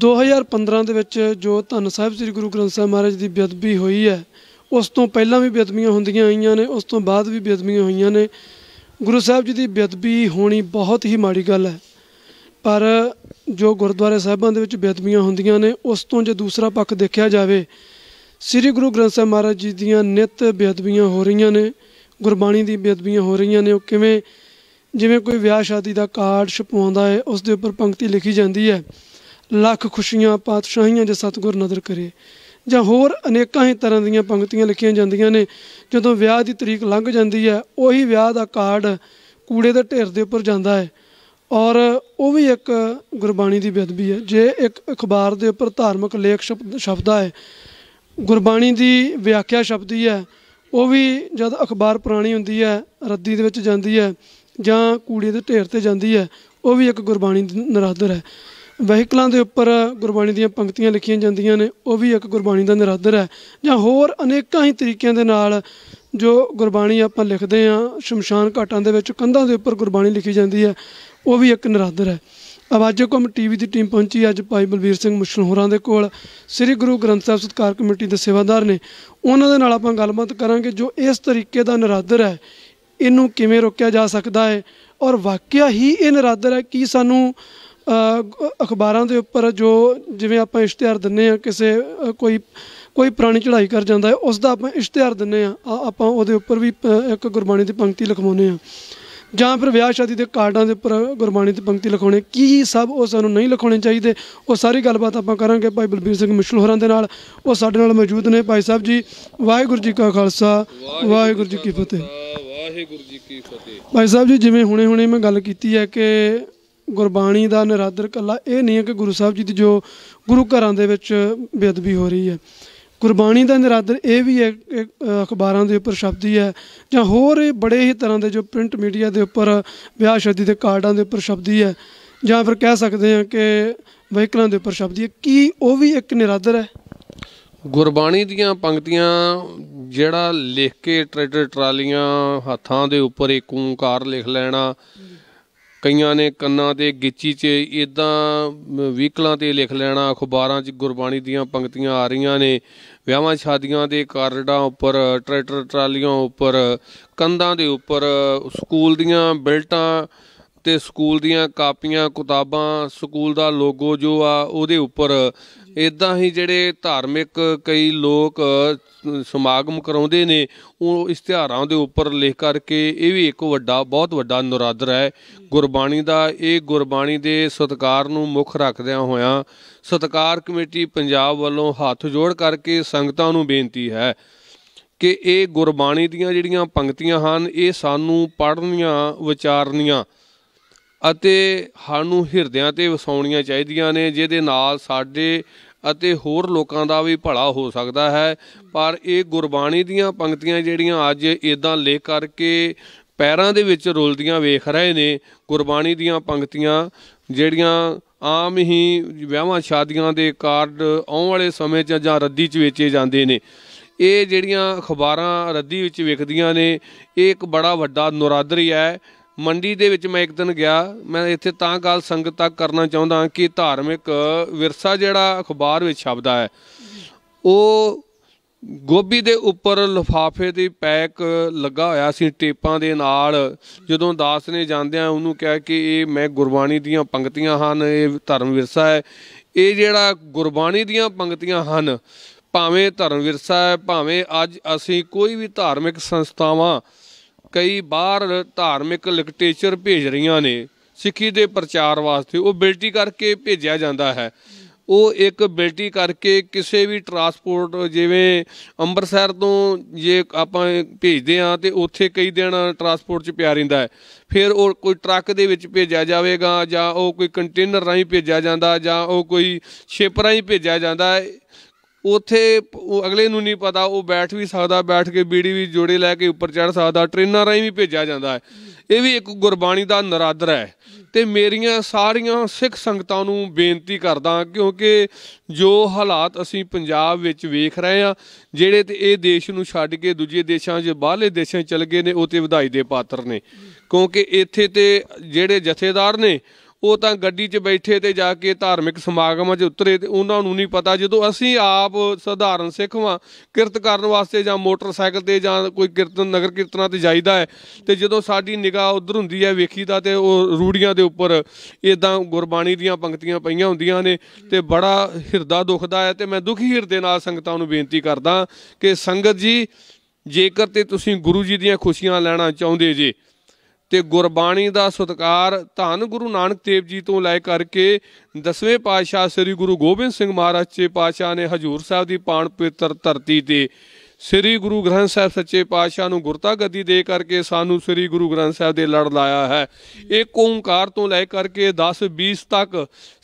2015 ਦੇ ਵਿੱਚ ਜੋ ਧੰਨ ਸਾਹਿਬ ਸ੍ਰੀ ਗੁਰੂ ਗ੍ਰੰਥ ਸਾਹਿਬ ਮਹਾਰਾਜ ਦੀ ਬੇਅਦਬੀ ਹੋਈ ਹੈ ਉਸ ਤੋਂ ਪਹਿਲਾਂ ਵੀ ਬੇਅਦਬੀਆਂ ਹੁੰਦੀਆਂ ਆਈਆਂ ਨੇ ਉਸ ਤੋਂ ਬਾਅਦ ਵੀ ਬੇਅਦਬੀਆਂ ਹੋਈਆਂ ਨੇ ਗੁਰੂ ਸਾਹਿਬ ਜੀ ਦੀ ਬੇਅਦਬੀ ਹੋਣੀ ਬਹੁਤ ਹੀ ਮਾੜੀ ਗੱਲ ਹੈ ਪਰ ਜੋ ਗੁਰਦੁਆਰੇ ਸਾਹਿਬਾਂ ਦੇ ਵਿੱਚ ਬੇਅਦਬੀਆਂ ਹੁੰਦੀਆਂ ਨੇ ਉਸ ਤੋਂ ਜੇ ਦੂਸਰਾ ਪੱਖ ਦੇਖਿਆ ਜਾਵੇ ਸ੍ਰੀ ਗੁਰੂ ਗ੍ਰੰਥ ਸਾਹਿਬ ਮਹਾਰਾਜ ਜੀ ਦੀਆਂ ਨਿਤ ਬੇਅਦਬੀਆਂ ਹੋ ਰਹੀਆਂ ਨੇ ਗੁਰਬਾਣੀ ਦੀ ਬੇਅਦਬੀਆਂ ਹੋ ਰਹੀਆਂ ਨੇ ਉਹ ਕਿਵੇਂ ਜਿਵੇਂ ਕੋਈ ਵਿਆਹ ਸ਼ਾਦੀ ਦਾ ਕਾਰਡ ਛਪਵਾਉਂਦਾ ਹੈ ਉਸ ਦੇ ਉੱਪਰ ਪੰਕਤੀ ਲਿਖੀ ਜਾਂਦੀ ਹੈ ਲੱਖ ਖੁਸ਼ੀਆਂ ਪਾਤਸ਼ਾਹੀਆਂ ਦੇ ਸਤਗੁਰ ਨਦਰ ਕਰੇ ਜਾਂ ਹੋਰ ਅਨੇਕਾਂ ਹੀ ਤਰ੍ਹਾਂ ਦੀਆਂ ਪੰਕਤੀਆਂ ਲਿਖੀਆਂ ਜਾਂਦੀਆਂ ਨੇ ਜਦੋਂ ਵਿਆਹ ਦੀ ਤਰੀਕ ਲੰਘ ਜਾਂਦੀ ਹੈ ਉਹੀ ਵਿਆਹ ਦਾ ਕਾਰਡ ਕੂੜੇ ਦੇ ਢੇਰ ਦੇ ਉੱਪਰ ਜਾਂਦਾ ਹੈ ਔਰ ਉਹ ਵੀ ਇੱਕ ਗੁਰਬਾਣੀ ਦੀ ਬੇਦਬੀ ਹੈ ਜੇ ਇੱਕ ਅਖਬਾਰ ਦੇ ਉੱਪਰ ਧਾਰਮਿਕ ਲੇਖ ਸ਼ਬਦਾ ਹੈ ਗੁਰਬਾਣੀ ਦੀ ਵਿਆਖਿਆ ਸ਼ਬਦੀ ਹੈ ਉਹ ਵੀ ਜਦ ਅਖਬਾਰ ਪੁਰਾਣੀ ਹੁੰਦੀ ਹੈ ਰੱਦੀ ਦੇ ਵਿੱਚ ਜਾਂਦੀ ਹੈ ਜਾਂ ਕੂੜੇ ਦੇ ਢੇਰ ਤੇ ਜਾਂਦੀ ਹੈ ਉਹ ਵੀ ਇੱਕ ਗੁਰਬਾਣੀ ਦੀ ਨਰਾਦਰ ਹੈ ਵਹਿਕਲਾਂ ਦੇ ਉੱਪਰ ਗੁਰਬਾਣੀ ਦੀਆਂ ਪੰਕਤੀਆਂ ਲਿਖੀਆਂ ਜਾਂਦੀਆਂ ਨੇ ਉਹ ਵੀ ਇੱਕ ਗੁਰਬਾਣੀ ਦਾ ਨਿਰਾਦਰ ਹੈ ਜਾਂ ਹੋਰ ਅਨੇਕਾਂ ਹੀ ਤਰੀਕਿਆਂ ਦੇ ਨਾਲ ਜੋ ਗੁਰਬਾਣੀ ਆਪਾਂ ਲਿਖਦੇ ਆ ਸ਼ਮਸ਼ਾਨ ਘਾਟਾਂ ਦੇ ਵਿੱਚ ਕੰਧਾਂ ਦੇ ਉੱਪਰ ਗੁਰਬਾਣੀ ਲਿਖੀ ਜਾਂਦੀ ਹੈ ਉਹ ਵੀ ਇੱਕ ਨਿਰਾਦਰ ਹੈ ਆਵਾਜ਼ੋ ਕਮ ਟੀਵੀ ਦੀ ਟੀਮ ਪਹੁੰਚੀ ਅੱਜ ਭਾਈ ਬਲਵੀਰ ਸਿੰਘ ਮੁਸ਼ਲ ਹੋਰਾਂ ਦੇ ਕੋਲ ਸ੍ਰੀ ਗੁਰੂ ਗ੍ਰੰਥ ਸਾਹਿਬ ਸਤਕਾਰ ਕਮੇਟੀ ਦੇ ਸੇਵਾਦਾਰ ਨੇ ਉਹਨਾਂ ਦੇ ਨਾਲ ਆਪਾਂ ਗੱਲਬਾਤ ਕਰਾਂਗੇ ਜੋ ਇਸ ਤਰੀਕੇ ਦਾ ਨਿਰਾਦਰ ਹੈ ਇਹਨੂੰ ਕਿਵੇਂ ਰੋਕਿਆ ਜਾ ਸਕਦਾ ਹੈ ਔਰ ਵਾਕਿਆ ਹੀ ਇਹ ਨਿਰਾਦਰ ਹੈ ਕਿ ਸਾਨੂੰ ਅਖਬਾਰਾਂ ਦੇ ਉੱਪਰ ਜੋ ਜਿਵੇਂ ਆਪਾਂ ਇਸ਼ਤਿਹਾਰ ਦਿੰਨੇ ਆ ਕਿਸੇ ਕੋਈ ਕੋਈ ਪੁਰਾਣੀ ਚੜ੍ਹਾਈ ਕਰ ਜਾਂਦਾ ਹੈ ਉਸ ਦਾ ਆਪਾਂ ਇਸ਼ਤਿਹਾਰ ਦਿੰਨੇ ਆ ਆਪਾਂ ਉਹਦੇ ਉੱਪਰ ਵੀ ਇੱਕ ਗੁਰਬਾਣੀ ਦੀ ਪੰਕਤੀ ਲਿਖਵਾਉਨੇ ਆ ਜਾਂ ਫਿਰ ਵਿਆਹ ਸ਼ਾਦੀ ਦੇ ਕਾਰਡਾਂ ਦੇ ਉੱਪਰ ਗੁਰਬਾਣੀ ਦੀ ਪੰਕਤੀ ਲਿਖਾਉਣੇ ਕੀ ਸਭ ਉਹ ਸਾਨੂੰ ਨਹੀਂ ਲਿਖਾਉਣੇ ਚਾਹੀਦੇ ਉਹ ਸਾਰੀ ਗੱਲਬਾਤ ਆਪਾਂ ਕਰਾਂਗੇ ਭਾਈ ਬਲਬੀਰ ਸਿੰਘ ਮਿਸ਼ਲ ਹੋਰਾਂ ਦੇ ਨਾਲ ਉਹ ਸਾਡੇ ਨਾਲ ਮੌਜੂਦ ਨੇ ਭਾਈ ਸਾਹਿਬ ਜੀ ਵਾਹਿਗੁਰੂ ਜੀ ਕਾ ਖਾਲਸਾ ਵਾਹਿਗੁਰੂ ਜੀ ਕੀ ਫਤਿਹ ਵਾਹਿਗੁਰੂ ਜੀ ਕੀ ਫਤਿਹ ਭਾਈ ਸਾਹਿਬ ਜੀ ਜਿਵੇਂ ਹੁਣੇ ਹੁਣੇ ਮੈਂ ਗੱਲ ਕੀਤੀ ਹੈ ਕਿ ਗੁਰਬਾਣੀ ਦਾ ਨਿਰਾਦਰ ਕੱਲਾ ਇਹ ਨਹੀਂ ਹੈ ਕਿ ਗੁਰੂ ਸਾਹਿਬ ਜੀ ਦੀ ਜੋ ਗੁਰੂ ਘਰਾਂ ਦੇ ਵਿੱਚ ਬੇਅਦਬੀ ਹੋ ਰਹੀ ਹੈ ਗੁਰਬਾਣੀ ਦਾ ਨਿਰਾਦਰ ਇਹ ਵੀ ਹੈ ਅਖਬਾਰਾਂ ਦੇ ਉੱਪਰ ਸ਼ਬਦੀ ਹੈ ਜਾਂ ਹੋਰ ਬੜੇ ਹੀ ਤਰ੍ਹਾਂ ਦੇ ਜੋ ਪ੍ਰਿੰਟ ਮੀਡੀਆ ਦੇ ਉੱਪਰ ਵਿਆਹ ਸ਼ਾਦੀ ਦੇ ਕਾਰਡਾਂ ਦੇ ਉੱਪਰ ਸ਼ਬਦੀ ਹੈ ਜਾਂ ਫਿਰ ਕਹਿ ਸਕਦੇ ਹਾਂ ਕਿ ਵਹੀਕਲਾਂ ਦੇ ਉੱਪਰ ਸ਼ਬਦੀ ਹੈ ਕੀ ਉਹ ਵੀ ਇੱਕ ਨਿਰਾਦਰ ਹੈ ਗੁਰਬਾਣੀ ਦੀਆਂ ਪੰਕਤੀਆਂ ਜਿਹੜਾ ਲਿਖ ਕੇ ਟਰੈਕਟਰ ਟਰਾਲੀਆਂ ਹੱਥਾਂ ਦੇ ਉੱਪਰ ਇੱਕ ਓੰਕਾਰ ਲਿਖ ਲੈਣਾ ਕਈਆਂ ਨੇ ਕੰਨਾਂ ਤੇ ਗਿੱਚੀ 'ਚ ਇਦਾਂ ਵਹੀਕਲਾਂ ਤੇ ਲਿਖ ਲੈਣਾ ਅਖਬਾਰਾਂ 'ਚ ਗੁਰਬਾਣੀ ਦੀਆਂ ਪੰਕਤੀਆਂ ਆ ਰਹੀਆਂ ਨੇ ਵਿਆਹਾਂ ਸ਼ਾਦੀਆਂ ਦੇ ਕਾਰਡਾਂ ਉੱਪਰ ਟਰੈਕਟਰ ਟਰਾਲੀਆਂ ਉੱਪਰ ਕੰਧਾਂ ਦੇ ਉੱਪਰ ਸਕੂਲ ਦੀਆਂ ਬਿਲਟਾਂ ਤੇ ਸਕੂਲ ਦੀਆਂ ਕਾਪੀਆਂ ਕਿਤਾਬਾਂ ਸਕੂਲ ਦਾ ਲੋਗੋ ਜੋ ਆ ਉਹਦੇ ਉੱਪਰ ਇਦਾਂ ਹੀ ਜਿਹੜੇ ਧਾਰਮਿਕ ਕਈ ਲੋਕ ਸਮਾਗਮ ਕਰਾਉਂਦੇ ਨੇ ਉਹ ਇਸ਼ਤਿਹਾਰਾਂ ਦੇ ਉੱਪਰ ਲਿਖ ਕਰਕੇ ਇਹ ਵੀ ਇੱਕ ਵੱਡਾ ਬਹੁਤ ਵੱਡਾ ਨੁਰਾਦਰ ਹੈ ਗੁਰਬਾਣੀ ਦਾ ਇਹ ਗੁਰਬਾਣੀ ਦੇ ਸਤਕਾਰ ਨੂੰ ਮੁੱਖ ਰੱਖਦਿਆਂ ਹੋਇਆਂ ਸਤਕਾਰ ਕਮੇਟੀ ਪੰਜਾਬ ਵੱਲੋਂ ਹੱਥ ਜੋੜ ਕਰਕੇ ਸੰਗਤਾਂ ਨੂੰ ਬੇਨਤੀ ਹੈ ਕਿ ਇਹ ਗੁਰਬਾਣੀ ਦੀਆਂ ਜਿਹੜੀਆਂ ਪੰਕਤੀਆਂ ਹਨ ਇਹ ਸਾਨੂੰ ਪੜ੍ਹਨੀਆਂ ਵਿਚਾਰਨੀਆਂ ਅਤੇ ਸਾਨੂੰ ਹਿਰਦਿਆਂ ਤੇ ਵਸਾਉਣੀਆਂ ਚਾਹੀਦੀਆਂ ਨੇ ਜਿਹਦੇ ਨਾਲ ਸਾਡੇ ਅਤੇ ਹੋਰ ਲੋਕਾਂ ਦਾ ਵੀ ਭਲਾ ਹੋ ਸਕਦਾ ਹੈ ਪਰ ਇਹ ਗੁਰਬਾਣੀ ਦੀਆਂ ਪੰਕਤੀਆਂ ਜਿਹੜੀਆਂ ਅੱਜ ਇਦਾਂ ਲੈ ਕਰਕੇ ਪੈਰਾਂ ਦੇ ਵਿੱਚ ਰੁਲਦੀਆਂ ਵੇਖ ਰਹੇ ਨੇ ਗੁਰਬਾਣੀ ਦੀਆਂ ਪੰਕਤੀਆਂ ਜਿਹੜੀਆਂ ਆਮ ਹੀ ਵਿਆਹਾਂ ਸ਼ਾਦੀਆਂ ਦੇ ਕਾਰਡ ਆਉਣ ਵਾਲੇ ਸਮੇਂ 'ਚ ਜਾਂ ਰੱਦੀ 'ਚ ਵੇਚੇ ਜਾਂਦੇ ਨੇ ਇਹ ਜਿਹੜੀਆਂ ਅਖਬਾਰਾਂ ਰੱਦੀ ਵਿੱਚ ਵਿਕਦੀਆਂ ਨੇ ਇਹ ਇੱਕ ਬੜਾ ਵੱਡਾ ਨੁਰਾਦਰੀ ਹੈ ਮੰਡੀ ਦੇ ਵਿੱਚ ਮੈਂ ਇੱਕ ਦਿਨ ਗਿਆ ਮੈਂ ਇੱਥੇ ਤਾਂ ਗੱਲ ਸੰਗਤ ਤੱਕ ਕਰਨਾ ਚਾਹੁੰਦਾ ਕਿ ਧਾਰਮਿਕ ਵਿਰਸਾ ਜਿਹੜਾ ਅਖਬਾਰ ਵਿੱਚ ਛਪਦਾ ਹੈ ਉਹ ਗੋਭੀ ਦੇ ਉੱਪਰ ਲਫਾਫੇ ਦੀ ਪੈਕ ਲੱਗਾ ਹੋਇਆ ਸੀ ਟੇਪਾਂ ਦੇ ਨਾਲ ਜਦੋਂ ਦਾਸ ਨੇ ਜਾਂਦਿਆਂ ਉਹਨੂੰ ਕਿਹਾ ਕਿ ਇਹ ਮੈਂ ਗੁਰਬਾਣੀ ਦੀਆਂ ਪੰਕਤੀਆਂ ਹਨ ਇਹ ਧਰਮ ਵਿਰਸਾ ਹੈ ਇਹ ਜਿਹੜਾ ਗੁਰਬਾਣੀ ਦੀਆਂ ਪੰਕਤੀਆਂ ਹਨ ਭਾਵੇਂ ਧਰਮ ਵਿਰਸਾ ਹੈ ਭਾਵੇਂ ਅੱਜ ਅਸੀਂ ਕੋਈ ਵੀ ਧਾਰਮਿਕ ਸੰਸਥਾਵਾਂ ਕਈ ਬਾਹਰ ਧਾਰਮਿਕ ਲਿਟਰੇਚਰ ਭੇਜ ਰਹੀਆਂ ਨੇ ਸਿੱਖੀ ਦੇ ਪ੍ਰਚਾਰ ਵਾਸਤੇ ਉਹ ਬਿਲਟੀ ਕਰਕੇ ਭੇਜਿਆ ਜਾਂਦਾ ਹੈ ਉਹ ਇੱਕ ਬਿਲਟੀ ਕਰਕੇ ਕਿਸੇ ਵੀ ਟਰਾਂਸਪੋਰਟ ਜਿਵੇਂ ਅੰਮ੍ਰਿਤਸਰ ਤੋਂ ਜੇ ਆਪਾਂ ਭੇਜਦੇ ਆ ਤੇ ਉੱਥੇ ਕਈ ਦਿਨ ਟਰਾਂਸਪੋਰਟ 'ਚ ਪਿਆ ਰਹਿੰਦਾ ਹੈ ਫਿਰ ਉਹ ਕੋਈ ਟਰੱਕ ਦੇ ਵਿੱਚ ਭੇਜਿਆ ਜਾਵੇਗਾ ਜਾਂ ਉਹ ਕੋਈ ਕੰਟੇਨਰ ਰਾਹੀਂ ਭੇਜਿਆ ਜਾਂਦਾ ਜਾਂ ਉਹ ਕੋਈ ਸ਼ਿਪ ਰਾਹੀਂ ਭੇਜਿਆ ਜਾਂਦਾ ਉਥੇ ਅਗਲੇ ਨੂੰ ਨਹੀਂ ਪਤਾ ਉਹ ਬੈਠ ਵੀ ਸਕਦਾ ਬੈਠ ਕੇ ਬੀੜੀ ਵੀ ਜੋੜੇ ਲੈ ਕੇ ਉੱਪਰ ਚੜ ਸਕਦਾ ਟ੍ਰੇਨਾਂ ਰਾਹੀਂ ਵੀ ਭੇਜਿਆ ਜਾਂਦਾ ਹੈ ਇਹ ਵੀ ਇੱਕ ਗੁਰਬਾਣੀ ਦਾ ਨਰਾਦਰ ਹੈ ਤੇ ਮੇਰੀਆਂ ਸਾਰੀਆਂ ਸਿੱਖ ਸੰਗਤਾਂ ਨੂੰ ਬੇਨਤੀ ਕਰਦਾ ਕਿਉਂਕਿ ਜੋ ਹਾਲਾਤ ਅਸੀਂ ਪੰਜਾਬ ਵਿੱਚ ਵੇਖ ਰਹੇ ਆ ਜਿਹੜੇ ਤੇ ਇਹ ਦੇਸ਼ ਨੂੰ ਛੱਡ ਕੇ ਦੂਜੇ ਦੇਸ਼ਾਂ 'ਚ ਬਾਹਰਲੇ ਦੇਸ਼ਾਂ 'ਚ ਚਲੇ ਗਏ ਨੇ ਉਹ ਤੇ ਵਧਾਈ ਦੇ ਪਾਤਰ ਨੇ ਕਿਉਂਕਿ ਇੱਥੇ ਤੇ ਜਿਹੜੇ ਜਥੇਦਾਰ ਨੇ ਉਹ ਤਾਂ ਗੱਡੀ 'ਚ ਬੈਠੇ ਤੇ ਜਾ ਕੇ ਧਾਰਮਿਕ ਸਮਾਗਮਾਂ 'ਚ ਉਤਰੇ ਤੇ ਉਹਨਾਂ ਨੂੰ ਨਹੀਂ ਪਤਾ ਜਦੋਂ ਅਸੀਂ ਆਪ ਸਧਾਰਨ ਸਿੱਖ ਵਾਂ ਕਿਰਤ ਕਰਨ ਵਾਸਤੇ ਜਾਂ ਮੋਟਰਸਾਈਕਲ ਤੇ ਜਾਂ ਕੋਈ ਕੀਰਤਨ ਨਗਰ ਕੀਰਤਨਾਂ ਤੇ ਜਾਈਦਾ ਹੈ ਤੇ ਜਦੋਂ ਸਾਡੀ ਨਿਗਾਹ ਉਧਰ ਹੁੰਦੀ ਹੈ ਵੇਖੀਦਾ ਤੇ ਉਹ ਰੂੜੀਆਂ ਦੇ ਉੱਪਰ ਇਦਾਂ ਗੁਰਬਾਣੀ ਦੀਆਂ ਪੰਕਤੀਆਂ ਪਈਆਂ ਹੁੰਦੀਆਂ ਨੇ ਤੇ ਬੜਾ ਹਿਰਦਾ ਦੁਖਦਾ ਹੈ ਤੇ ਮੈਂ ਦੁਖੀ ਹਿਰਦੇ ਨਾਲ ਸੰਗਤਾਂ ਨੂੰ ਬੇਨਤੀ ਕਰਦਾ ਕਿ ਸੰਗਤ ਜੀ ਜੇਕਰ ਤੇ ਤੁਸੀਂ ਗੁਰੂ ਜੀ ਦੀਆਂ ਖੁਸ਼ੀਆਂ ਲੈਣਾ ਚਾਹੁੰਦੇ ਜੇ ਤੇ ਗੁਰਬਾਣੀ ਦਾ ਸਤਕਾਰ ਧੰਨ ਗੁਰੂ ਨਾਨਕ ਦੇਵ ਜੀ ਤੋਂ ਲੈ ਕਰਕੇ ਦਸਵੇਂ ਪਾਤਸ਼ਾਹ ਸ੍ਰੀ ਗੁਰੂ ਗੋਬਿੰਦ ਸਿੰਘ ਮਹਾਰਾਜ ਜੀ ਪਾਤਸ਼ਾਹ ਨੇ ਹਜੂਰ ਸਾਹਿਬ ਦੀ ਪਾਣ ਪਵਿੱਤਰ ਧਰਤੀ ਤੇ ਸ੍ਰੀ ਗੁਰੂ ਗ੍ਰੰਥ ਸਾਹਿਬ ਸੱਚੇ ਪਾਤਸ਼ਾਹ ਨੂੰ ਗੁਰਤਾ ਗੱਦੀ ਦੇ ਕਰਕੇ ਸਾਨੂੰ ਸ੍ਰੀ ਗੁਰੂ ਗ੍ਰੰਥ ਸਾਹਿਬ ਦੇ ਲੜ ਲਾਇਆ ਹੈ ਇੱਕ ਓੰਕਾਰ ਤੋਂ ਲੈ ਕਰਕੇ 10 20 ਤੱਕ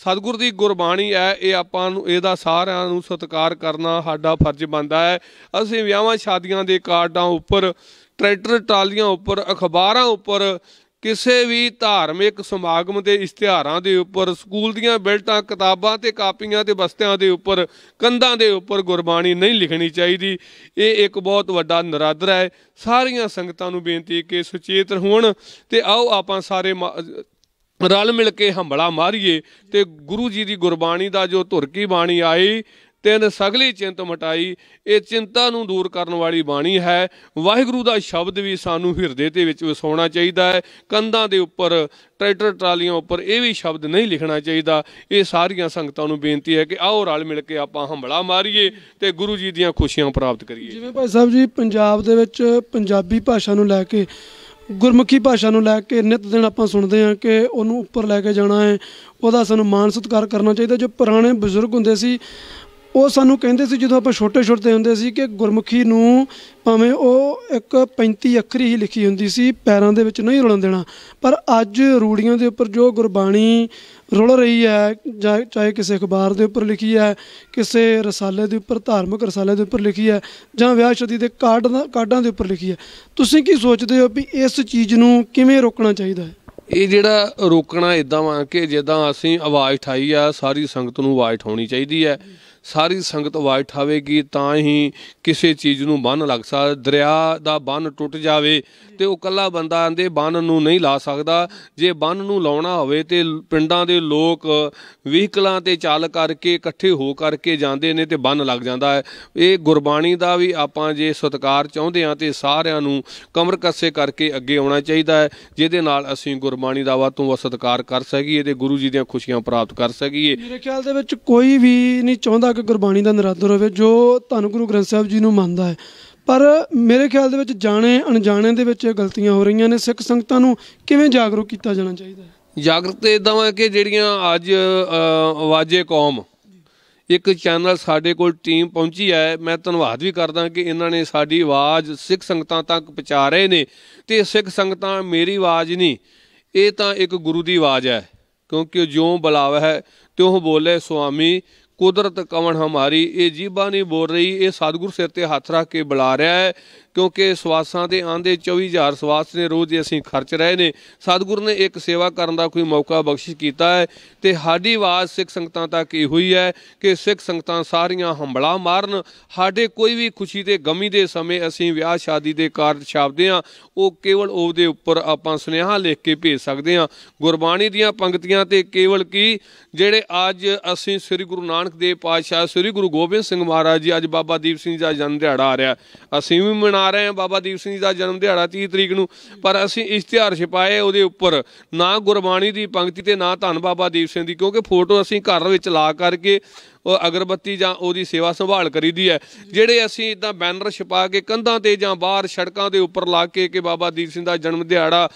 ਸਤਿਗੁਰ ਦੀ ਗੁਰਬਾਣੀ ਹੈ ਇਹ ਆਪਾਂ ਨੂੰ ਇਹਦਾ ਸਾਰਿਆਂ ਨੂੰ ਸਤਿਕਾਰ ਕਰਨਾ ਸਾਡਾ ਫਰਜ਼ ਬਣਦਾ ਹੈ ਅਸੀਂ ਵਿਆਹਾਂ ਸ਼ਾਦੀਆਂ ਦੇ ਕਾਰਡਾਂ ਉੱਪਰ ਟਰੈਕਟਰ ਟਾਲੀਆਂ ਉੱਪਰ ਅਖਬਾਰਾਂ ਉੱਪਰ ਕਿਸੇ ਵੀ ਧਾਰਮਿਕ ਸਮਾਗਮ ਦੇ ਇਸ਼ਤਿਹਾਰਾਂ ਦੇ ਉੱਪਰ ਸਕੂਲ ਦੀਆਂ ਬਿਲਟਾਂ ਕਿਤਾਬਾਂ ਤੇ ਕਾਪੀਆਂ ਤੇ ਬਸਤਿਆਂ ਦੇ ਉੱਪਰ ਕੰਧਾਂ ਦੇ ਉੱਪਰ ਗੁਰਬਾਣੀ ਨਹੀਂ ਲਿਖਣੀ ਚਾਹੀਦੀ ਇਹ ਇੱਕ ਬਹੁਤ ਵੱਡਾ ਨਰਾਦਰ ਹੈ ਸਾਰੀਆਂ ਸੰਗਤਾਂ ਨੂੰ ਬੇਨਤੀ ਕਿ ਸੁਚੇਤ ਹੋਣ ਤੇ ਆਓ ਆਪਾਂ ਸਾਰੇ ਰਲ ਮਿਲ ਕੇ ਹੰਬਲਾ ਮਾਰੀਏ ਤੇ ਗੁਰੂ ਜੀ ਦੀ ਗੁਰਬਾਣੀ ਦਾ ਜੋ ਧੁਰ ਕੀ ਬਾਣੀ ਆਈ ਤਿੰਨ ਸਗਲੀ ਚਿੰਤ ਮਟਾਈ ਇਹ ਚਿੰਤਾ ਨੂੰ ਦੂਰ ਕਰਨ ਵਾਲੀ ਬਾਣੀ ਹੈ ਵਾਹਿਗੁਰੂ ਦਾ ਸ਼ਬਦ ਵੀ ਸਾਨੂੰ ਹਿਰਦੇ ਦੇ ਵਿੱਚ ਵਸਾਉਣਾ ਚਾਹੀਦਾ ਹੈ ਕੰਧਾਂ ਦੇ ਉੱਪਰ ਟਰੈਕਟਰ ਟਰਾਲੀਆਂ ਉੱਪਰ ਇਹ ਵੀ ਸ਼ਬਦ ਨਹੀਂ ਲਿਖਣਾ ਚਾਹੀਦਾ ਇਹ ਸਾਰੀਆਂ ਸੰਗਤਾਂ ਨੂੰ ਬੇਨਤੀ ਹੈ ਕਿ ਆਓ ਰਲ ਮਿਲ ਕੇ ਆਪਾਂ ਹੰਬਲਾ ਮਾਰੀਏ ਤੇ ਗੁਰੂ ਜੀ ਦੀਆਂ ਖੁਸ਼ੀਆਂ ਪ੍ਰਾਪਤ ਕਰੀਏ ਜਿਵੇਂ ਭਾਈ ਸਾਹਿਬ ਜੀ ਪੰਜਾਬ ਦੇ ਵਿੱਚ ਪੰਜਾਬੀ ਭਾਸ਼ਾ ਨੂੰ ਲੈ ਕੇ ਗੁਰਮੁਖੀ ਭਾਸ਼ਾ ਨੂੰ ਲੈ ਕੇ ਨਿਤ ਦਿਨ ਆਪਾਂ ਸੁਣਦੇ ਹਾਂ ਕਿ ਉਹਨੂੰ ਉੱਪਰ ਲੈ ਕੇ ਜਾਣਾ ਹੈ ਉਹਦਾ ਸਾਨੂੰ ਮਾਨ ਸਤਿਕਾਰ ਕਰਨਾ ਚਾਹੀਦਾ ਜੋ ਪੁਰਾਣੇ ਬਜ਼ੁਰਗ ਹੁੰਦੇ ਸੀ ਉਹ ਸਾਨੂੰ ਕਹਿੰਦੇ ਸੀ ਜਦੋਂ ਆਪਾਂ ਛੋਟੇ ਛੋਟੇ ਹੁੰਦੇ ਸੀ ਕਿ ਗੁਰਮੁਖੀ ਨੂੰ ਭਾਵੇਂ ਉਹ ਇੱਕ 35 ਅੱਖਰੀ ਹੀ ਲਿਖੀ ਹੁੰਦੀ ਸੀ ਪੈਰਾਂ ਦੇ ਵਿੱਚ ਨਹੀਂ ਰੁਲਣ ਦੇਣਾ ਪਰ ਅੱਜ ਰੂੜੀਆਂ ਦੇ ਉੱਪਰ ਜੋ ਗੁਰਬਾਣੀ ਰੁਲ ਰਹੀ ਹੈ ਚਾਹੇ ਕਿਸੇ ਅਖਬਾਰ ਦੇ ਉੱਪਰ ਲਿਖੀ ਹੈ ਕਿਸੇ ਰਸਾਲੇ ਦੇ ਉੱਪਰ ਧਾਰਮਿਕ ਰਸਾਲੇ ਦੇ ਉੱਪਰ ਲਿਖੀ ਹੈ ਜਾਂ ਵਿਆਹ ਸ਼ਦੀ ਦੇ ਕਾਰਡ ਕਾਰਡਾਂ ਦੇ ਉੱਪਰ ਲਿਖੀ ਹੈ ਤੁਸੀਂ ਕੀ ਸੋਚਦੇ ਹੋ ਵੀ ਇਸ ਚੀਜ਼ ਨੂੰ ਕਿਵੇਂ ਰੋਕਣਾ ਚਾਹੀਦਾ ਹੈ ਇਹ ਜਿਹੜਾ ਰੋਕਣਾ ਇਦਾਂ ਵਾਂ ਕਿ ਜਿੱਦਾਂ ਅਸੀਂ ਆਵਾਜ਼ ਠਾਈ ਆ ਸਾਰੀ ਸੰਗਤ ਨੂੰ ਆਵਾਜ਼ ਠਾਉਣੀ ਚਾਹੀਦੀ ਹੈ ਸਾਰੀ ਸੰਗਤ ਵਾਇਟ ਠਾਵੇਗੀ ਤਾਂ ਹੀ ਕਿਸੇ ਚੀਜ਼ ਨੂੰ ਬੰਨ ਲੱਗ ਸਕਦਾ ਦਰਿਆ ਦਾ ਬੰਨ ਟੁੱਟ ਜਾਵੇ ਤੇ ਉਹ ਕੱਲਾ ਬੰਦਾ ਆਂਦੇ ਬੰਨ ਨੂੰ ਨਹੀਂ ਲਾ ਸਕਦਾ ਜੇ ਬੰਨ ਨੂੰ ਲਾਉਣਾ ਹੋਵੇ ਤੇ ਪਿੰਡਾਂ ਦੇ ਲੋਕ ਵਹੀਕਲਾਂ ਤੇ ਚਾਲ ਕਰਕੇ ਇਕੱਠੇ ਹੋ ਕਰਕੇ ਜਾਂਦੇ ਨੇ ਤੇ ਬੰਨ ਲੱਗ ਜਾਂਦਾ ਹੈ ਇਹ ਗੁਰਬਾਣੀ ਦਾ ਵੀ ਆਪਾਂ ਜੇ ਸਤਕਾਰ ਚਾਹੁੰਦੇ ਆ ਤੇ ਸਾਰਿਆਂ ਨੂੰ ਕਮਰ ਕੱਸੇ ਕਰਕੇ ਅੱਗੇ ਆਉਣਾ ਚਾਹੀਦਾ ਹੈ ਜਿਹਦੇ ਨਾਲ ਅਸੀਂ ਗੁਰਬਾਣੀ ਦਾ ਵੱਧ ਤੋਂ ਸਤਕਾਰ ਕਰ ਸਕੀਏ ਤੇ ਗੁਰੂ ਜੀ ਦੀਆਂ ਖੁਸ਼ੀਆਂ ਪ੍ਰਾਪਤ ਕਰ ਸਕੀਏ ਮੇਰੇ ਖਿਆਲ ਦੇ ਵਿੱਚ ਕੋਈ ਵੀ ਨਹੀਂ ਚਾਹੁੰਦਾ ਤੱਕ ਗੁਰਬਾਣੀ ਦਾ ਨਿਰਾਦਰ ਹੋਵੇ ਜੋ ਧੰਨ ਗੁਰੂ ਗ੍ਰੰਥ ਸਾਹਿਬ ਜੀ ਨੂੰ ਮੰਨਦਾ ਹੈ ਪਰ ਮੇਰੇ ਖਿਆਲ ਦੇ ਵਿੱਚ ਜਾਣੇ ਅਣਜਾਣੇ ਦੇ ਵਿੱਚ ਗਲਤੀਆਂ ਹੋ ਰਹੀਆਂ ਨੇ ਸਿੱਖ ਸੰਗਤਾਂ ਨੂੰ ਕਿਵੇਂ ਜਾਗਰੂਕ ਕੀਤਾ ਜਾਣਾ ਚਾਹੀਦਾ ਹੈ ਜਾਗਰੂਕ ਇਦਾਂ ਹੈ ਕਿ ਜਿਹੜੀਆਂ ਅੱਜ ਆਵਾਜ਼ੇ ਕੌਮ ਇੱਕ ਚੈਨਲ ਸਾਡੇ ਕੋਲ ਟੀਮ ਪਹੁੰਚੀ ਹੈ ਮੈਂ ਧੰਨਵਾਦ ਵੀ ਕਰਦਾ ਕਿ ਇਹਨਾਂ ਨੇ ਸਾਡੀ ਆਵਾਜ਼ ਸਿੱਖ ਸੰਗਤਾਂ ਤੱਕ ਪਹੁੰਚਾ ਰਹੇ ਨੇ ਤੇ ਸਿੱਖ ਸੰਗਤਾਂ ਮੇਰੀ ਆਵਾਜ਼ ਨਹੀਂ ਇਹ ਤਾਂ ਇੱਕ ਗੁਰੂ ਦੀ ਆਵਾਜ਼ ਹੈ ਕਿਉਂਕਿ ਜੋ ਬੁਲਾਵਾ ਹੈ ਤੇ ਉਹ ਬੋਲੇ ਸੁਆਮੀ ਕੁਦਰਤ ਕਵਣ ਹਮਾਰੀ ਇਹ ਜੀਬਾ ਨਹੀਂ ਬੋਲ ਰਹੀ ਇਹ ਸਤਗੁਰ ਸਿਰ ਤੇ ਹੱਥ ਰੱਖ ਕੇ ਬੁਲਾ ਰਿਹਾ ਹੈ ਕਿਉਂਕਿ ਸਵਾਸਾਂ ਦੇ ਆਂਦੇ 24000 ਸਵਾਸ ਨੇ ਰੋਜ਼ ਅਸੀਂ ਖਰਚ ਰਹੇ ਨੇ ਸਤਗੁਰ ਨੇ ਇੱਕ ਸੇਵਾ ਕਰਨ ਦਾ ਕੋਈ ਮੌਕਾ ਬਖਸ਼ਿਸ਼ ਕੀਤਾ ਹੈ ਤੇ ਸਾਡੀ ਆਵਾਜ਼ ਸਿੱਖ ਸੰਗਤਾਂ ਤੱਕ ਇਹ ਹੋਈ ਹੈ ਕਿ ਸਿੱਖ ਸੰਗਤਾਂ ਸਾਰੀਆਂ ਹੰਬਲਾ ਮਾਰਨ ਸਾਡੇ ਕੋਈ ਵੀ ਖੁਸ਼ੀ ਤੇ ਗਮੀ ਦੇ ਸਮੇਂ ਅਸੀਂ ਵਿਆਹ ਸ਼ਾਦੀ ਦੇ ਕਾਰਜ ਛਾਪਦੇ ਆ ਉਹ ਕੇਵਲ ਉਹਦੇ ਉੱਪਰ ਆਪਾਂ ਸੁਨੇਹਾ ਲਿਖ ਕੇ ਭੇਜ ਸਕਦੇ ਆ ਗੁਰਬਾਣੀ ਦੀਆਂ ਪੰਕਤੀਆਂ ਤੇ ਕੇਵਲ ਕੀ ਜਿਹੜੇ ਅੱਜ ਅਸੀਂ ਸ੍ਰੀ ਗੁਰੂ ਨਾਨਕ ਨਾਨਕ ਦੇਵ ਪਾਤਸ਼ਾਹ ਸ੍ਰੀ ਗੁਰੂ ਗੋਬਿੰਦ ਸਿੰਘ ਮਹਾਰਾਜ ਜੀ ਅੱਜ ਬਾਬਾ ਦੀਪ ਸਿੰਘ ਜੀ ਦਾ ਜਨਮ ਦਿਹਾੜਾ ਆ ਰਿਹਾ ਅਸੀਂ ਵੀ ਮਨਾ ਰਹੇ ਹਾਂ ਬਾਬਾ ਦੀਪ ਸਿੰਘ ਜੀ ਦਾ ਜਨਮ ਦਿਹਾੜਾ 30 ਤਰੀਕ ਨੂੰ ਪਰ ਅਸੀਂ ਇਸ਼ਤਿਹਾਰ ਛਪਾਏ ਉਹਦੇ ਉੱਪਰ ਨਾ ਗੁਰਬਾਣੀ ਦੀ ਪੰਕਤੀ ਤੇ ਨਾ ਧੰਨ ਬਾਬਾ ਦੀਪ ਸਿੰਘ ਦੀ ਕਿਉਂਕਿ ਫੋਟੋ ਅਸੀਂ ਘਰ ਵਿੱਚ ਲਾ ਕਰਕੇ ਉਹ ਅਗਰਬੱਤੀ ਜਾਂ ਉਹਦੀ ਸੇਵਾ ਸੰਭਾਲ ਕਰੀਦੀ ਹੈ ਜਿਹੜੇ ਅਸੀਂ ਇਦਾਂ ਬੈਨਰ ਛਪਾ ਕੇ ਕੰਧਾਂ ਤੇ ਜਾਂ ਬਾਹਰ ਸੜਕਾਂ ਦੇ ਉੱਪਰ ਲਾ ਕੇ ਕਿ ਬਾਬਾ ਦੀਪ ਸਿੰਘ ਦਾ ਜਨਮ ਦਿਹਾੜਾ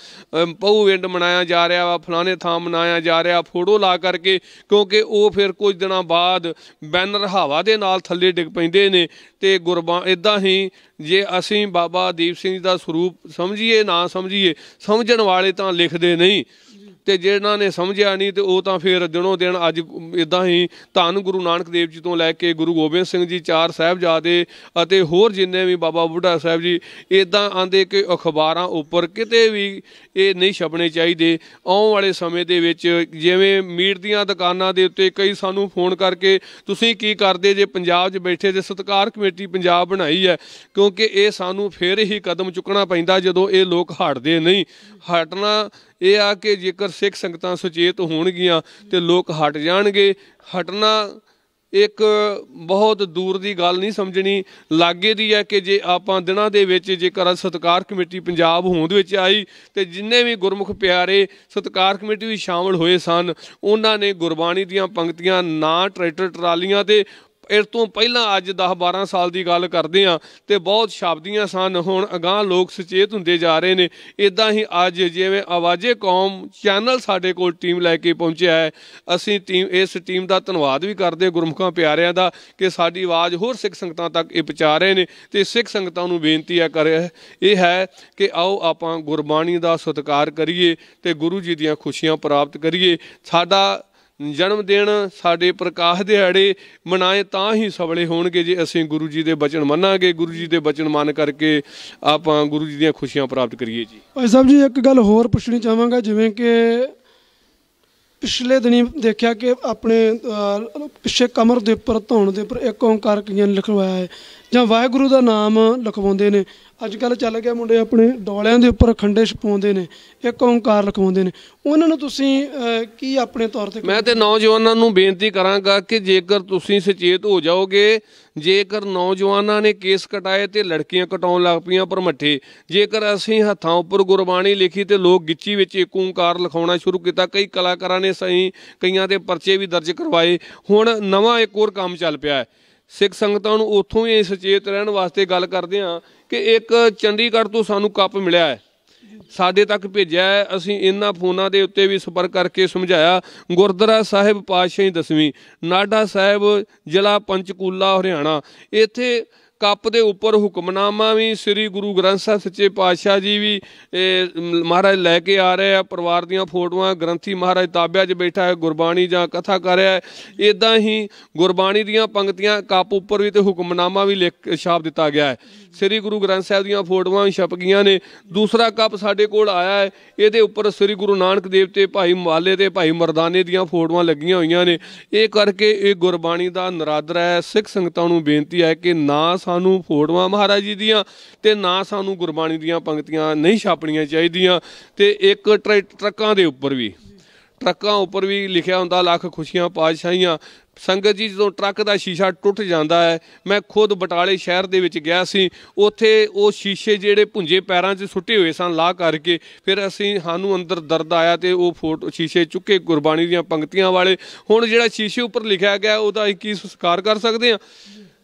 ਪਹੂ ਵਿੰਡ ਮਨਾਇਆ ਜਾ ਰਿਹਾ ਵਾ ਫਲਾਣੇ ਥਾਂ ਮਨਾਇਆ ਜਾ ਰਿਹਾ ਫੋਟੋ ਲਾ ਕਰਕੇ ਕਿਉਂਕਿ ਉਹ ਫਿਰ ਕੁਝ ਦਿਨਾਂ ਬਾਅਦ ਬੈਨਰ ਹਵਾ ਦੇ ਨਾਲ ਥੱਲੇ ਡਿੱਗ ਪੈਂਦੇ ਨੇ ਤੇ ਗੁਰਬਾਣ ਇਦਾਂ ਹੀ ਜੇ ਅਸੀਂ ਬਾਬਾ ਦੀਪ ਸਿੰਘ ਦਾ ਸਰੂਪ ਸਮਝੀਏ ਨਾ ਸਮਝੀਏ ਸਮਝਣ ਵਾਲੇ ਤਾਂ ਲਿਖਦੇ ਨਹੀਂ ਤੇ ਜਿਹਨਾਂ ਨੇ ਸਮਝਿਆ ਨਹੀਂ ਤੇ ਉਹ ਤਾਂ ਫਿਰ ਦਿਨੋਂ ਦਿਨ ਅੱਜ ਇਦਾਂ ਹੀ ਧੰਨ ਗੁਰੂ ਨਾਨਕ ਦੇਵ ਜੀ ਤੋਂ ਲੈ ਕੇ ਗੁਰੂ ਗੋਬਿੰਦ ਸਿੰਘ ਜੀ ਚਾਰ ਜਾਦੇ ਅਤੇ ਹੋਰ ਜਿੰਨੇ ਵੀ ਬਾਬਾ ਬੁੱਢਾ ਸਾਹਿਬ ਜੀ ਇਦਾਂ ਆਂਦੇ ਕਿ ਅਖਬਾਰਾਂ ਉੱਪਰ ਕਿਤੇ ਵੀ ਇਹ ਨਹੀਂ ਛਪਣੇ ਚਾਹੀਦੇ ਆਉਣ ਵਾਲੇ ਸਮੇਂ ਦੇ ਵਿੱਚ ਜਿਵੇਂ ਮੀਟ ਦੀਆਂ ਦੁਕਾਨਾਂ ਦੇ ਉੱਤੇ ਕਈ ਸਾਨੂੰ ਫੋਨ ਕਰਕੇ ਤੁਸੀਂ ਕੀ ਕਰਦੇ ਜੇ ਪੰਜਾਬ 'ਚ ਬੈਠੇ ਤੇ ਸਤਕਾਰ ਕਮੇਟੀ ਪੰਜਾਬ ਬਣਾਈ ਹੈ ਕਿਉਂਕਿ ਇਹ ਸਾਨੂੰ ਫੇਰ ਹੀ ਕਦਮ ਚੁੱਕਣਾ ਪੈਂਦਾ ਜਦੋਂ ਇਹ ਲੋਕ ਹਟਦੇ ਨਹੀਂ ਹਟਣਾ ਇਹ ਆ ਕਿ ਜੇਕਰ ਸਿੱਖ ਸੰਗਤਾਂ ਸੁਚੇਤ ਹੋਣਗੀਆਂ ਤੇ ਲੋਕ ਹਟ ਜਾਣਗੇ ਹਟਣਾ ਇੱਕ ਬਹੁਤ ਦੂਰ ਦੀ ਗੱਲ ਨਹੀਂ ਸਮਝਣੀ ਲਾਗੇ ਦੀ ਹੈ ਕਿ ਜੇ ਆਪਾਂ ਦਿਨਾਂ ਦੇ ਵਿੱਚ ਜੇਕਰ ਸਤਕਾਰ ਕਮੇਟੀ ਪੰਜਾਬ ਹੋਂਦ ਵਿੱਚ ਆਈ ਤੇ ਜਿੰਨੇ ਵੀ ਗੁਰਮੁਖ ਪਿਆਰੇ ਸਤਕਾਰ ਕਮੇਟੀ ਵਿੱਚ ਸ਼ਾਮਲ ਹੋਏ ਸਨ ਉਹਨਾਂ ਨੇ ਗੁਰਬਾਣੀ ਦੀਆਂ ਪੰਕਤੀਆਂ ਨਾ ਟਰੈਕਟਰ ਟਰਾਲੀਆਂ ਤੇ ਇਸ ਤੋਂ ਪਹਿਲਾਂ ਅੱਜ 10 12 ਸਾਲ ਦੀ ਗੱਲ ਕਰਦੇ ਆ ਤੇ ਬਹੁਤ ਸ਼ਬਦੀਆਂ ਸਨ ਹੁਣ ਅਗਾਹ ਲੋਕ ਸੁਚੇਤ ਹੁੰਦੇ ਜਾ ਰਹੇ ਨੇ ਇਦਾਂ ਹੀ ਅੱਜ ਜਿਵੇਂ ਆਵਾਜ਼ੇ ਕੌਮ ਚੈਨਲ ਸਾਡੇ ਕੋਲ ਟੀਮ ਲੈ ਕੇ ਪਹੁੰਚਿਆ ਹੈ ਅਸੀਂ ਟੀਮ ਇਸ ਟੀਮ ਦਾ ਧੰਨਵਾਦ ਵੀ ਕਰਦੇ ਗੁਰਮੁਖਾਂ ਪਿਆਰਿਆਂ ਦਾ ਕਿ ਸਾਡੀ ਆਵਾਜ਼ ਹੋਰ ਸਿੱਖ ਸੰਗਤਾਂ ਤੱਕ ਇਹ ਪਹੁੰਚਾ ਰਹੇ ਨੇ ਤੇ ਸਿੱਖ ਸੰਗਤਾਂ ਨੂੰ ਬੇਨਤੀ ਆ ਕਰ ਇਹ ਹੈ ਕਿ ਆਓ ਆਪਾਂ ਗੁਰਬਾਣੀ ਦਾ ਸਤਿਕਾਰ ਕਰੀਏ ਤੇ ਗੁਰੂ ਜੀ ਦੀਆਂ ਖੁਸ਼ੀਆਂ ਪ੍ਰਾਪਤ ਕਰੀਏ ਸਾਡਾ ਜਨਮ ਦਿਨ ਸਾਡੇ ਪ੍ਰਕਾਸ਼ ਦਿਹਾੜੇ ਮਨਾਏ ਤਾਂ ਹੀ ਸਵਲੇ ਹੋਣਗੇ ਜੇ ਅਸੀਂ ਗੁਰੂ ਜੀ ਦੇ ਬਚਨ ਮੰਨਾਂਗੇ ਗੁਰੂ ਜੀ ਦੇ ਬਚਨ ਮੰਨ ਕਰਕੇ ਆਪਾਂ ਗੁਰੂ ਜੀ ਦੀਆਂ ਖੁਸ਼ੀਆਂ ਪ੍ਰਾਪਤ ਕਰੀਏ ਜੀ ਭਾਈ ਸਾਹਿਬ ਜੀ ਇੱਕ ਗੱਲ ਹੋਰ ਪੁੱਛਣੀ ਚਾਹਾਂਗਾ ਜਿਵੇਂ ਕਿ ਪਿਛਲੇ ਦਿਨੀ ਦੇਖਿਆ ਕਿ ਆਪਣੇ ਪਿੱਛੇ ਕਮਰ ਦੇ ਉੱਪਰ ਧੌਣ ਦੇ ਉੱਪਰ ਇੱਕ ਓੰਕਾਰ ਕਿਆਂ ਲਿਖਵਾਇਆ ਹੈ ਜਾਂ ਵਾਹਿਗੁਰੂ ਦਾ ਨਾਮ ਲਖਵਾਉਂਦੇ ਨੇ ਅੱਜ ਕੱਲ ਚੱਲ ਗਿਆ ਮੁੰਡੇ ਆਪਣੇ ਡੋਲਿਆਂ ਦੇ ਉੱਪਰ ਖੰਡੇ ਛਪਾਉਂਦੇ ਨੇ ਇੱਕ ਓੰਕਾਰ ਲਖਵਾਉਂਦੇ ਨੇ ਉਹਨਾਂ ਨੂੰ ਤੁਸੀਂ ਕੀ ਆਪਣੇ ਤੌਰ ਤੇ ਮੈਂ ਤੇ ਨੌਜਵਾਨਾਂ ਨੂੰ ਬੇਨਤੀ ਕਰਾਂਗਾ ਕਿ ਜੇਕਰ ਤੁਸੀਂ ਸੁਚੇਤ ਹੋ ਜਾਓਗੇ ਜੇਕਰ ਨੌਜਵਾਨਾਂ ਨੇ ਕੇਸ ਕਟਾਏ ਤੇ ਲੜਕੀਆਂ ਕਟਾਉਣ ਲੱਗ ਪਈਆਂ ਮੱਠੇ ਜੇਕਰ ਅਸੀਂ ਹੱਥਾਂ ਉੱਪਰ ਗੁਰਬਾਣੀ ਲਿਖੀ ਤੇ ਲੋਕ ਗਿੱਚੀ ਵਿੱਚ ਇੱਕ ਓੰਕਾਰ ਲਖਾਉਣਾ ਸ਼ੁਰੂ ਕੀਤਾ ਕਈ ਕਲਾਕਾਰਾਂ ਨੇ ਸਹੀ ਕਈਆਂ ਦੇ ਪਰਚੇ ਵੀ ਦਰਜ ਕਰਵਾਏ ਹੁਣ ਨਵਾਂ ਇੱਕ ਹੋਰ ਕੰਮ ਚੱਲ ਪਿਆ ਹੈ ਸਿੱਖ ਸੰਗਤਾਂ ਨੂੰ ਉੱਥੋਂ ਹੀ ਸੁਚੇਤ ਰਹਿਣ ਵਾਸਤੇ ਗੱਲ ਕਰਦੇ ਹਾਂ ਕਿ ਇੱਕ ਚੰਡੀਗੜ੍ਹ ਤੋਂ ਸਾਨੂੰ ਕੱਪ ਮਿਲਿਆ ਹੈ ਸਾਡੇ ਤੱਕ ਭੇਜਿਆ ਹੈ ਅਸੀਂ ਇਹਨਾਂ ਫੋਨਾਂ ਦੇ ਉੱਤੇ ਵੀ ਸੰਪਰਕ ਕਰਕੇ ਸਮਝਾਇਆ ਗੁਰਦੁਆਰਾ ਸਾਹਿਬ ਪਾਤਸ਼ਾਹੀ ਦਸਵੀਂ ਨਾਡਾ ਸਾਹਿਬ ਜ਼ਿਲ੍ਹਾ ਪੰਚਕੂਲਾ ਹਰਿਆਣਾ ਇੱਥੇ ਕੱਪ ਦੇ ਉੱਪਰ ਹੁਕਮਨਾਮਾ ਵੀ ਸ੍ਰੀ ਗੁਰੂ ਗ੍ਰੰਥ ਸਾਹਿਬ ਸੱਚੇ ਪਾਤਸ਼ਾਹ ਜੀ ਵੀ ਮਹਾਰਾਜ ਲੈ ਕੇ ਆ ਰਹੇ ਆ ਪਰਿਵਾਰ ਦੀਆਂ ਫੋਟੋਆਂ ਗ੍ਰੰਥੀ ਮਹਾਰਾਜ ਤਾਬਿਆ 'ਚ ਬੈਠਾ ਹੈ ਗੁਰਬਾਣੀ ਜਾਂ ਕਥਾ ਕਰ ਰਿਹਾ ਹੈ ਇਦਾਂ ਹੀ ਗੁਰਬਾਣੀ ਦੀਆਂ ਪੰਕਤੀਆਂ ਕੱਪ ਉੱਪਰ ਵੀ ਤੇ ਹੁਕਮਨਾਮਾ ਵੀ ਲਿਖ ਛਾਪ ਦਿੱਤਾ ਗਿਆ ਹੈ ਸ੍ਰੀ ਗੁਰੂ ਗ੍ਰੰਥ ਸਾਹਿਬ ਦੀਆਂ ਫੋਟੋਆਂ ਵੀ ਛਪ ਗਈਆਂ ਨੇ ਦੂਸਰਾ ਕੱਪ ਸਾਡੇ ਕੋਲ ਆਇਆ ਹੈ ਇਹਦੇ ਉੱਪਰ ਸ੍ਰੀ ਗੁਰੂ ਨਾਨਕ ਦੇਵ ਤੇ ਭਾਈ ਮਾਲੇ ਤੇ ਭਾਈ ਮਰਦਾਨੇ ਦੀਆਂ ਫੋਟੋਆਂ ਲੱਗੀਆਂ ਹੋਈਆਂ ਨੇ ਇਹ ਕਰਕੇ ਇਹ ਗੁਰਬਾਣੀ ਦਾ ਨਰਾਦਰ ਹੈ ਸਿੱਖ ਸੰਗਤਾਂ ਨੂੰ ਬੇਨਤੀ ਹੈ ਕਿ ਨਾ ਸਾਨੂੰ ਫੋਟੋਆਂ ਮਹਾਰਾਜ ਜੀ ਦੀਆਂ ਤੇ ਨਾ ਸਾਨੂੰ ਗੁਰਬਾਣੀ ਦੀਆਂ ਪੰਕਤੀਆਂ ਨਹੀਂ ਛਾਪਣੀਆਂ ਚਾਹੀਦੀਆਂ ਤੇ ਇੱਕ ਟਰੱਕਾਂ ਦੇ ਉੱਪਰ ਵੀ ਟਰੱਕਾਂ ਉੱਪਰ ਵੀ ਲਿਖਿਆ ਹੁੰਦਾ ਲੱਖ ਖੁਸ਼ੀਆਂ ਪਾਤਸ਼ਾਹੀਆਂ ਸੰਗਤ ਜੀ ਜਦੋਂ ਟਰੱਕ ਦਾ ਸ਼ੀਸ਼ਾ ਟੁੱਟ ਜਾਂਦਾ ਹੈ ਮੈਂ ਖੁਦ ਬਟਾਲੇ ਸ਼ਹਿਰ ਦੇ ਵਿੱਚ ਗਿਆ ਸੀ ਉੱਥੇ ਉਹ ਸ਼ੀਸ਼ੇ ਜਿਹੜੇ ਪੁੰਜੇ ਪੈਰਾਂ 'ਚ ਸੁੱਟੇ ਹੋਏ ਸਨ ਲਾਹ ਕਰਕੇ ਫਿਰ ਅਸੀਂ ਸਾਨੂੰ ਅੰਦਰ ਦਰਦ ਆਇਆ ਤੇ ਉਹ ਫੋਟੋ ਸ਼ੀਸ਼ੇ ਚੁੱਕੇ ਗੁਰਬਾਣੀ ਦੀਆਂ ਪੰਕਤੀਆਂ ਵਾਲੇ ਹੁਣ ਜਿਹੜਾ ਸ਼ੀਸ਼ੇ ਉੱਪਰ ਲਿਖਿਆ ਗਿਆ ਉਹਦਾ ਕੀ ਸੰਸਕਾਰ ਕਰ ਸਕਦੇ ਆ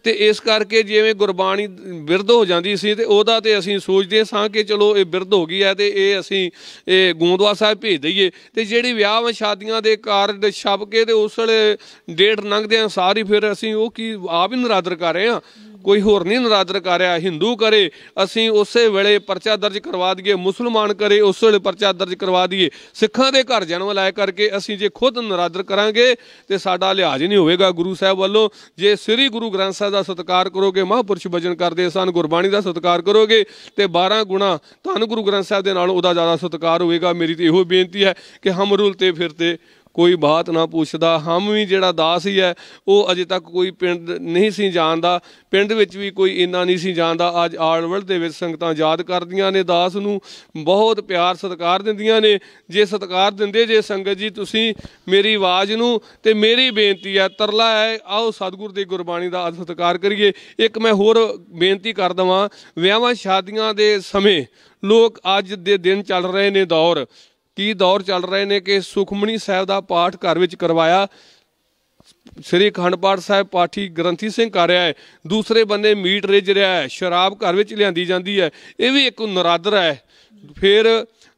ਤੇ ਇਸ ਕਰਕੇ ਜਿਵੇਂ ਗੁਰਬਾਣੀ ਵਿਰਧ ਹੋ ਜਾਂਦੀ ਸੀ ਤੇ ਉਹਦਾ ਤੇ ਅਸੀਂ ਸੋਚਦੇ ਸਾਂ ਕਿ ਚਲੋ ਇਹ ਵਿਰਧ ਹੋ ਗਈ ਹੈ ਤੇ ਇਹ ਅਸੀਂ ਇਹ ਗੋਂਦਵਾ ਸਾਹਿਬ ਭੇਜ ਦਈਏ ਤੇ ਜਿਹੜੀ ਵਿਆਹ ਸ਼ਾਦੀਆਂ ਦੇ ਕਾਰਡ ਛਪ ਕੇ ਤੇ ਉਸ ਵੇਲੇ ਡੇਟ ਲੰਘਦੇ ਆ ਸਾਰੀ ਫਿਰ ਅਸੀਂ ਉਹ ਕੀ ਆਪ ਹੀ ਨਰਾਦਰ ਕਰ ਰਹੇ ਆ ਕੋਈ ਹੋਰ ਨਹੀਂ ਨਰਾਦਰ ਕਰਿਆ ਰਿਹਾ ਹਿੰਦੂ ਕਰੇ ਅਸੀਂ ਉਸੇ ਵੇਲੇ ਪਰਚਾ ਦਰਜ ਕਰਵਾ ਦਈਏ ਮੁਸਲਮਾਨ ਕਰੇ ਉਸੇ ਵੇਲੇ ਪਰਚਾ ਦਰਜ ਕਰਵਾ ਦਈਏ ਸਿੱਖਾਂ ਦੇ ਘਰ ਜਨਮ ਲਾਇ ਕਰਕੇ ਅਸੀਂ ਜੇ ਖੁਦ ਨਰਾਦਰ ਕਰਾਂਗੇ ਤੇ ਸਾਡਾ ਲਿਹਾਜ਼ ਨਹੀਂ ਹੋਵੇਗਾ ਗੁਰੂ ਸਾਹਿਬ ਵੱਲੋਂ ਜੇ ਸ੍ਰੀ ਗੁਰੂ ਗ੍ਰੰਥ ਸਾਹਿਬ ਦਾ ਸਤਿਕਾਰ ਕਰੋਗੇ ਮਹਾਂਪੁਰਸ਼ ਵਜਨ ਕਰਦੇ ਸਨ ਗੁਰਬਾਣੀ ਦਾ ਸਤਿਕਾਰ ਕਰੋਗੇ ਤੇ 12 ਗੁਣਾ ਤੁਹਾਨੂੰ ਗੁਰੂ ਗ੍ਰੰਥ ਸਾਹਿਬ ਦੇ ਨਾਲ ਉਹਦਾ ਜ਼ਿਆਦਾ ਸਤਿਕਾਰ ਹੋਵੇਗਾ ਮੇਰੀ ਤੇ ਇਹੋ ਬੇਨਤੀ ਹੈ ਕਿ ਹਮ ਤੇ ਫਿਰਤੇ ਕੋਈ ਬਾਤ ਨਾ ਪੁੱਛਦਾ ਹਮ ਵੀ ਜਿਹੜਾ ਦਾਸ ਹੀ ਹੈ ਉਹ ਅਜੇ ਤੱਕ ਕੋਈ ਪਿੰਡ ਨਹੀਂ ਸੀ ਜਾਣਦਾ ਪਿੰਡ ਵਿੱਚ ਵੀ ਕੋਈ ਇੰਨਾ ਨਹੀਂ ਸੀ ਜਾਣਦਾ ਅੱਜ ਆਲਵਲ ਦੇ ਵਿੱਚ ਸੰਗਤਾਂ ਯਾਦ ਕਰਦੀਆਂ ਨੇ ਦਾਸ ਨੂੰ ਬਹੁਤ ਪਿਆਰ ਸਤਿਕਾਰ ਦਿੰਦੀਆਂ ਨੇ ਜੇ ਸਤਿਕਾਰ ਦਿੰਦੇ ਜੇ ਸੰਗਤ ਜੀ ਤੁਸੀਂ ਮੇਰੀ ਆਵਾਜ਼ ਨੂੰ ਤੇ ਮੇਰੀ ਬੇਨਤੀ ਹੈ ਤਰਲਾ ਹੈ ਆਓ ਸਤਿਗੁਰ ਦੀ ਗੁਰਬਾਣੀ ਦਾ ਸਤਿਕਾਰ ਕਰੀਏ ਇੱਕ ਮੈਂ ਹੋਰ ਬੇਨਤੀ ਕਰ ਦਵਾਂ ਵਿਆਹਾਂ ਸ਼ਾਦੀਆਂ ਦੇ ਸਮੇਂ ਲੋਕ ਅੱਜ ਦੇ ਦਿਨ ਚੱਲ ਰਹੇ ਨੇ ਦੌਰ ਕੀ ਦੌਰ ਚੱਲ ਰਹੇ ਨੇ ਕਿ ਸੁਖਮਣੀ ਸਾਹਿਬ ਦਾ ਪਾਠ ਘਰ ਵਿੱਚ ਕਰਵਾਇਆ ਸ੍ਰੀ ਅਖੰਡ ਪਾਠ ਸਾਹਿਬ ਪਾਠੀ ਗ੍ਰੰਥੀ ਸਿੰਘ ਕਰ ਰਿਹਾ ਹੈ ਦੂਸਰੇ ਬੰਨੇ ਮੀਟ ਰਿਜ ਰਿਹਾ ਹੈ ਸ਼ਰਾਬ ਘਰ ਵਿੱਚ ਲਿਆਂਦੀ ਜਾਂਦੀ ਹੈ ਇਹ ਵੀ ਇੱਕ ਨਰਾਦਰ ਹੈ ਫਿਰ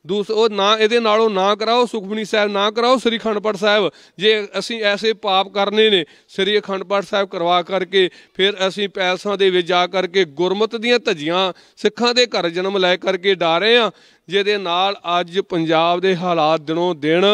ਦੂਸ ਉਹ ਨਾ ਇਹਦੇ ਨਾਲੋਂ ਨਾ ਕਰਾਓ ਸੁਖਮਨੀ ਸਾਹਿਬ ਨਾ ਕਰਾਓ ਸ੍ਰੀ ਖੰਡਪੜ ਸਾਹਿਬ ਜੇ ਅਸੀਂ ਐਸੇ ਪਾਪ ਕਰਨੇ ਨੇ ਸ੍ਰੀ ਖੰਡਪੜ ਸਾਹਿਬ ਕਰਵਾ ਕਰਕੇ ਫਿਰ ਅਸੀਂ ਪੈਲਸਾਂ ਦੇ ਵਿੱਚ ਜਾ ਕਰਕੇ ਗੁਰਮਤ ਦੀਆਂ ਧਜੀਆਂ ਸਿੱਖਾਂ ਦੇ ਘਰ ਜਨਮ ਲੈ ਕਰਕੇ ਡਾਰੇ ਆ ਜਿਹਦੇ ਨਾਲ ਅੱਜ ਪੰਜਾਬ ਦੇ ਹਾਲਾਤ ਦਿਨੋਂ ਦਿਨ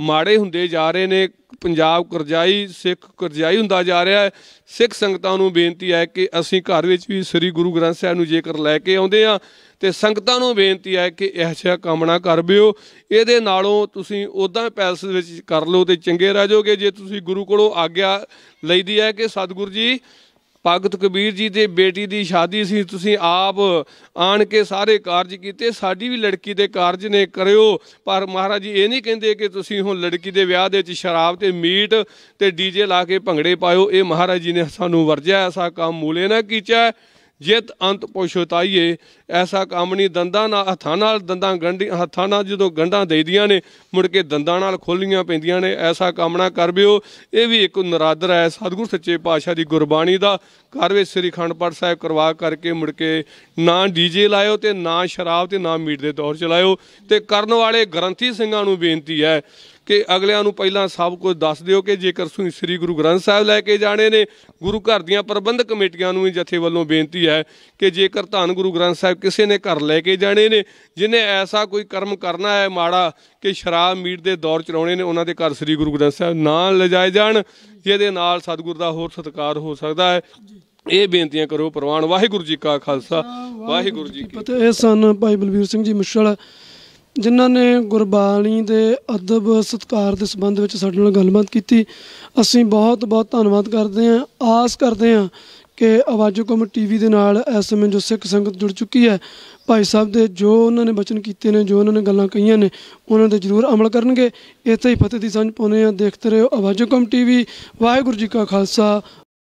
ਮਾੜੇ ਹੁੰਦੇ ਜਾ ਰਹੇ ਨੇ ਪੰਜਾਬ ਕਰਜਾਈ ਸਿੱਖ ਕਰਜਾਈ ਹੁੰਦਾ ਜਾ ਰਿਹਾ ਹੈ ਸਿੱਖ ਸੰਗਤਾਂ ਨੂੰ ਬੇਨਤੀ ਹੈ ਕਿ ਅਸੀਂ ਘਰ ਵਿੱਚ ਵੀ ਸ੍ਰੀ ਗੁਰੂ ਗ੍ਰੰਥ ਸਾਹਿਬ ਨੂੰ ਜੇਕਰ ਲੈ ਕੇ ਆਉਂਦੇ ਆ ਤੇ ਸੰਗਤਾਂ ਨੂੰ ਬੇਨਤੀ ਹੈ ਕਿ ਇਹ ਸਿਆ ਕੰਮ ਕਰ ਕਰਬਿਓ ਇਹਦੇ ਨਾਲੋਂ ਤੁਸੀਂ ਉਦਾਂ ਪੈਲਸ ਵਿੱਚ ਕਰ ਲਓ ਤੇ ਚੰਗੇ ਰਹਿ ਜਾਓਗੇ ਜੇ ਤੁਸੀਂ ਗੁਰੂ ਕੋਲੋਂ ਆਗਿਆ ਲਈਦੀ ਹੈ ਕਿ ਸਤਿਗੁਰੂ ਜੀ ਭਗਤ ਕਬੀਰ ਜੀ ਦੇ ਬੇਟੀ ਦੀ ਸ਼ਾਦੀ ਸੀ ਤੁਸੀਂ ਆਪ ਆਣ ਕੇ ਸਾਰੇ ਕਾਰਜ ਕੀਤੇ ਸਾਡੀ ਵੀ ਲੜਕੀ ਦੇ ਕਾਰਜ ਨੇ ਕਰਿਓ ਪਰ ਮਹਾਰਾਜ ਜੀ ਇਹ ਨਹੀਂ ਕਹਿੰਦੇ ਕਿ ਤੁਸੀਂ ਹੁਣ ਲੜਕੀ ਦੇ ਵਿਆਹ ਦੇ ਵਿੱਚ ਸ਼ਰਾਬ ਤੇ ਮੀਟ ਤੇ ਡੀਜੇ ਲਾ ਕੇ ਭੰਗੜੇ ਪਾਇਓ ਇਹ ਮਹਾਰਾਜ ਜੀ ਨੇ ਸਾਨੂੰ ਵਰਜਿਆ ਐਸਾ ਕੰਮ ਮੂਲੇ ਨਾ ਕੀਚਾ ਜਿਤ ਅੰਤ ਪੁਛਤਾਈਏ ਐਸਾ ਕੰਮ ਨਹੀਂ ਦੰਦਾਂ ਨਾਲ ਹੱਥਾਂ ਨਾਲ ਦੰਦਾਂ ਗੰਢੀ ਹੱਥਾਂ ਨਾਲ ਜਦੋਂ ਗੰਢਾਂ ਦੇਈਦੀਆਂ ਨੇ ਮੁੜ ਕੇ ਦੰਦਾਂ ਨਾਲ ਖੋਲੀਆਂ ਪੈਂਦੀਆਂ ਨੇ ਐਸਾ ਕੰਮ ਨਾ ਬਿਓ ਇਹ ਵੀ ਇੱਕ ਨਰਾਦਰ ਹੈ ਸਤਿਗੁਰ ਸੱਚੇ ਪਾਤਸ਼ਾਹ ਦੀ ਗੁਰਬਾਣੀ ਦਾ ਘਰ ਵਿੱਚ ਸ੍ਰੀ ਖੰਡ ਸਾਹਿਬ ਕਰਵਾ ਕਰਕੇ ਮੁੜ ਕੇ ਨਾ ਡੀਜੇ ਲਾਇਓ ਤੇ ਨਾ ਸ਼ਰਾਬ ਤੇ ਨਾ ਮੀਟ ਦੇ ਦੌਰ ਚਲਾਇਓ ਤੇ ਕਰਨ ਵਾਲੇ ਗ੍ਰੰਥੀ ਸਿੰਘਾਂ ਨੂੰ ਬੇਨਤੀ ਹੈ ਕਿ ਅਗਲਿਆਂ ਨੂੰ ਪਹਿਲਾਂ ਸਭ ਕੁਝ ਦੱਸ ਦਿਓ ਕਿ ਜੇਕਰ ਤੁਸੀਂ ਸ੍ਰੀ ਗੁਰੂ ਗ੍ਰੰਥ ਸਾਹਿਬ ਲੈ ਕੇ ਜਾਣੇ ਨੇ ਗੁਰੂ ਘਰ ਦੀਆਂ ਪ੍ਰਬੰਧਕ ਕਮੇਟੀਆਂ ਨੂੰ ਵੀ ਜਥੇ ਵੱਲੋਂ ਬੇਨਤੀ ਹੈ ਕਿ ਜੇਕਰ ਧੰਨ ਗੁਰੂ ਗ੍ਰੰਥ ਸਾਹਿਬ ਕਿਸੇ ਨੇ ਘਰ ਲੈ ਕੇ ਜਾਣੇ ਨੇ ਜਿਨੇ ਐਸਾ ਕੋਈ ਕਰਮ ਕਰਨਾ ਹੈ ਮਾੜਾ ਕਿ ਸ਼ਰਾਬ ਮੀਟ ਦੇ ਦੌਰ ਚਲਾਉਣੇ ਨੇ ਉਹਨਾਂ ਦੇ ਘਰ ਸ੍ਰੀ ਗੁਰੂ ਗ੍ਰੰਥ ਸਾਹਿਬ ਨਾ ਲਜਾਏ ਜਾਣ ਜਿਹਦੇ ਨਾਲ ਸਤਿਗੁਰ ਦਾ ਹੋਰ ਸਤਕਾਰ ਹੋ ਸਕਦਾ ਹੈ ਇਹ ਬੇਨਤੀਆਂ ਕਰੋ ਪ੍ਰਵਾਨ ਵਾਹਿਗੁਰੂ ਜੀ ਕਾ ਖਾਲਸਾ ਵਾਹਿਗੁਰੂ ਜੀ ਕੀ ਫਤਿਹ ਇਹ ਸਨ ਭਾਈ ਬਲਬੀਰ ਸਿੰਘ ਜੀ ਮਿਸ਼ਲ ਜਿਨ੍ਹਾਂ ਨੇ ਗੁਰਬਾਣੀ ਦੇ ਅਦਬ ਸਤਕਾਰ ਦੇ ਸੰਬੰਧ ਵਿੱਚ ਸਾਡੇ ਨਾਲ ਗੱਲਬਾਤ ਕੀਤੀ ਅਸੀਂ ਬਹੁਤ ਬਹੁਤ ਧੰਨਵਾਦ ਕਰਦੇ ਹਾਂ ਆਸ ਕਰਦੇ ਹਾਂ ਕਿ ਕਮ ਟੀਵੀ ਦੇ ਨਾਲ ਇਸ ਸਮੇਂ ਜੋ ਸਿੱਖ ਸੰਗਤ ਜੁੜ ਚੁੱਕੀ ਹੈ ਭਾਈ ਸਾਹਿਬ ਦੇ ਜੋ ਉਹਨਾਂ ਨੇ ਬਚਨ ਕੀਤੇ ਨੇ ਜੋ ਉਹਨਾਂ ਨੇ ਗੱਲਾਂ ਕਹੀਆਂ ਨੇ ਉਹਨਾਂ ਦੇ ਜ਼ਰੂਰ ਅਮਲ ਕਰਨਗੇ ਇੱਥੇ ਹੀ ਫਤਿਹ ਦੀ ਸੰਜ ਪਾਉਨੇ ਆ ਦੇਖਦੇ ਰਹੋ ਕਮ ਟੀਵੀ ਵਾਹਿਗੁਰੂ ਜੀ ਕਾ ਖਾਲਸਾ